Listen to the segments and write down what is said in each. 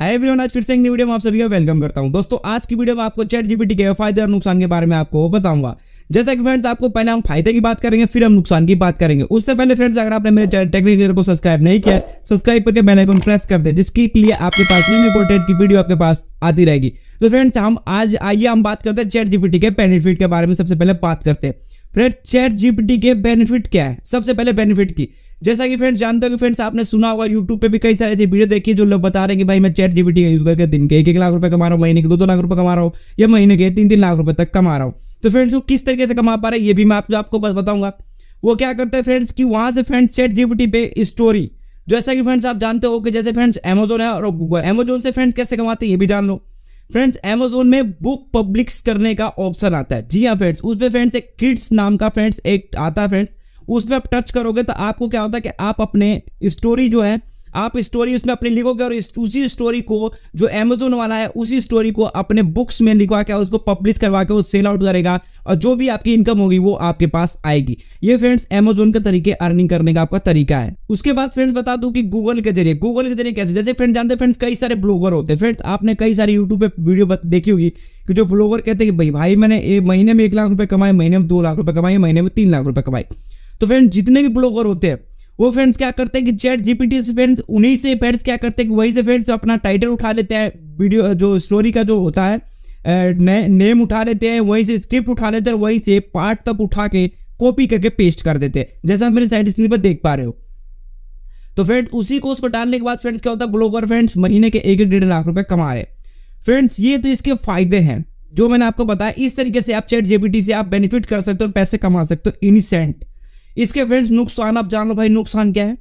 hi everyone आज फिर से एक नई वीडियो में आप सभी का वेलकम करता हूं दोस्तों आज की वीडियो में आपको चैट जीपीटी के फायदे और नुकसान के बारे में आपको बताऊंगा जैसा कि फ्रेंड्स आपको पहले हम फायदे की बात करेंगे फिर हम नुकसान की बात करेंगे उससे पहले फ्रेंड्स अगर आपने मेरे चैनल टेक्निक को सब्सक्राइब नहीं किया सब्सक्राइब करके बेल आइकन प्रेस कर दे जिसके लिए आपके पास न्यू इंपोर्टेंट की वीडियो आपके पास आती रहेगी तो फ्रेंड्स हम आज आइए हम बात करते हैं चैट जीपीटी के बेनिफिट के बारे में सबसे पहले बात करते हैं फ्रेंड्स चैट जीपीटी के बेनिफिट क्या है सबसे पहले बेनिफिट की जैसा कि फ्रेंड्स जानते हो कि फ्रेंड्स आपने सुना होगा यूट्यूब पे भी कई सारे ऐसी वीडियो देखिए जो लोग बता रहे हैं कि भाई मैं चैट जीबीटी का यूज करके दिन के एक एक लाख रुपए कमा रहा हूँ महीने के दो दो लाख रुपए कमा रहा हूँ या महीने के तीन तीन लाख रुपए तक कमा रहा हूँ तो फ्रेंड्स वो किस तरीके से कमा पा रहे हैं ये भी मैं आपको आपको बताऊंगा वो क्या करते हैं फ्रेंड्स की वहां से फ्रेंड्स चैट जीबीटी पे स्टोरी जैसा कि फ्रेंड्स आप जानते हो कि जैसे फ्रेंड्स अमेजोन है और गूगल अमेजोन से फ्रेंड्स कैसे कमाते हैं ये भी जान लो फ्रेंड्स एमेजोन में बुक पब्लिक्स करने का ऑप्शन आता है जी हाँ फ्रेंड्स उसमें फ्रेंड्स एक किड्स नाम का फ्रेंड्स एक आता है फ्रेंड्स उसमें आप टच करोगे तो आपको क्या होता है कि आप अपने स्टोरी जो है आप स्टोरी उसमें अपनी लिखोगे और उसी स्टोरी को जो अमेजोन वाला है उसी स्टोरी को अपने बुक्स में लिखवा के उसको पब्लिश करवा के वो सेल आउट करेगा और जो भी आपकी इनकम होगी वो आपके पास आएगी ये फ्रेंड्स अमेजोन के तरीके अर्निंग करने का आपका तरीका है उसके बाद फ्रेंड्स बता दू कि गूगल के जरिए गूगल के जरिए कैसे जैसे फ्रेंड जानते फ्रेंड्स कई सारे ब्लॉगर होते हैं फ्रेंड्स आपने कई सारे यूट्यूब पर वीडियो देखी होगी कि जो ब्लॉगर कहते हैं कि भाई भाई मैंने महीने में एक लाख रुपए कमाए महीने में दो लाख रुपए कमाए महीने में तीन लाख रुपए कमाए तो फ्रेंड्स जितने भी ब्लॉगर होते हैं वो फ्रेंड्स क्या करते हैं कि चैट जीपीटी से फ्रेंड्स उन्हीं से फ्रेंड्स क्या करते हैं कि वहीं से फ्रेंड्स अपना टाइटल उठा लेते हैं वीडियो जो स्टोरी का जो होता है ने, नेम उठा लेते हैं वहीं से स्क्रिप्ट उठा लेते हैं वहीं से पार्ट तक उठा के कॉपी करके पेस्ट कर देते हैं जैसा आप मेरे साइड स्क्रीन पर देख पा रहे हो तो फ्रेंड उसी को पर डालने के बाद फ्रेंड्स क्या होता है ब्लॉगर फ्रेंड्स महीने के एक डेढ़ लाख रुपए कमा रहे फ्रेंड्स ये तो इसके फायदे हैं जो मैंने आपको बताया इस तरीके से आप चैट जेपीटी से आप बेनिफिट कर सकते हो पैसे कमा सकते हो इनिसेंट इसके फ्रेंड्स नुकसान आप जान लो भाई नुकसान क्या है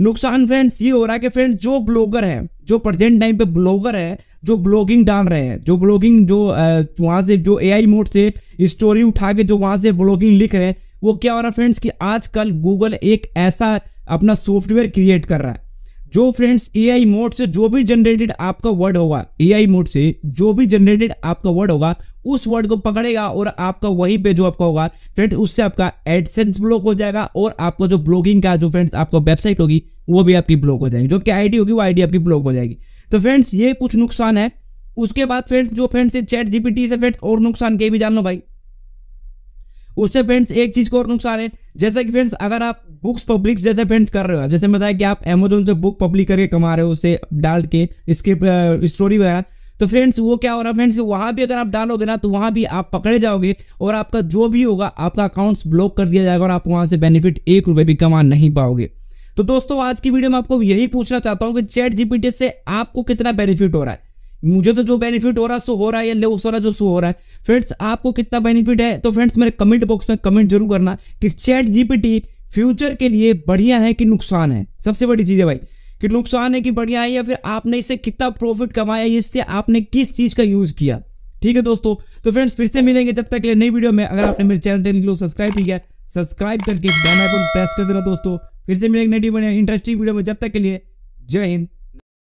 नुकसान फ्रेंड्स ये हो रहा है कि फ्रेंड्स जो ब्लॉगर है जो प्रेजेंट टाइम पे ब्लॉगर है जो ब्लॉगिंग डाल रहे हैं जो ब्लॉगिंग जो वहाँ से जो एआई मोड से स्टोरी उठा के जो वहाँ से ब्लॉगिंग लिख रहे हैं वो क्या हो रहा है फ्रेंड्स कि आजकल गूगल एक ऐसा अपना सॉफ्टवेयर क्रिएट कर रहा है जो फ्रेंड्स एआई मोड से जो भी जनरेटेड आपका वर्ड होगा एआई मोड से जो भी जनरेटेड आपका वर्ड होगा उस वर्ड को पकड़ेगा और आपका वहीं पे जो आपका होगा फ्रेंड्स उससे आपका एडसेंस ब्लॉक हो जाएगा और आपको जो ब्लॉगिंग का जो फ्रेंड्स आपका वेबसाइट होगी वो भी आपकी ब्लॉक हो जाएगी जो आपकी आईडी होगी वो आईडी आपकी ब्लॉक हो जाएगी तो फ्रेंड्स ये कुछ नुकसान है उसके बाद फ्रेंड्स जो फ्रेंड्स चैट जीपीटी से फ्रेंड्स और नुकसान के भी जान लो भाई उससे फ्रेंड्स एक चीज को और नुकसान है जैसे कि फ्रेंड्स अगर आप बुक्स पब्लिक जैसे फ्रेंड्स कर रहे हो जैसे बताया कि आप अमेजोन से बुक पब्लिक करके कमा रहे हो उसे डाल के स्क्रिप्ट स्टोरी वगैरह तो फ्रेंड्स वो क्या हो रहा है फ्रेंड्स कि वहाँ भी अगर आप डालोगे ना तो वहाँ भी आप पकड़े जाओगे और आपका जो भी होगा आपका अकाउंट्स ब्लॉक कर दिया जाएगा और आप वहाँ से बेनिफिट एक रुपये भी कमा नहीं पाओगे तो दोस्तों आज की वीडियो में आपको यही पूछना चाहता हूँ कि चैट जीपीटी से आपको कितना बेनिफिट हो रहा है मुझे तो जो बेनिफिट हो रहा है सो हो रहा है या लेस वाला जो सो हो रहा है फ्रेंड्स आपको कितना बेनिफिट है तो फ्रेंड्स मेरे कमेंट बॉक्स में कमेंट जरूर करना कि चैट जीपीटी फ्यूचर के लिए बढ़िया है कि नुकसान है सबसे बड़ी चीज़ है भाई कि नुकसान है कि बढ़िया है या फिर आपने इससे कितना प्रॉफिट कमाया इससे आपने किस चीज़ का यूज़ किया ठीक है दोस्तों तो फ्रेंड्स फिर से मिलेंगे जब तक के लिए नई वीडियो में अगर आपने मेरे चैनल को सब्सक्राइब नहीं किया सब्सक्राइब करके बेल आइकन प्रेस कर देना दोस्तों फिर से मिलेंगे नई इंटरेस्टिंग वीडियो में जब तक के लिए जय हिंद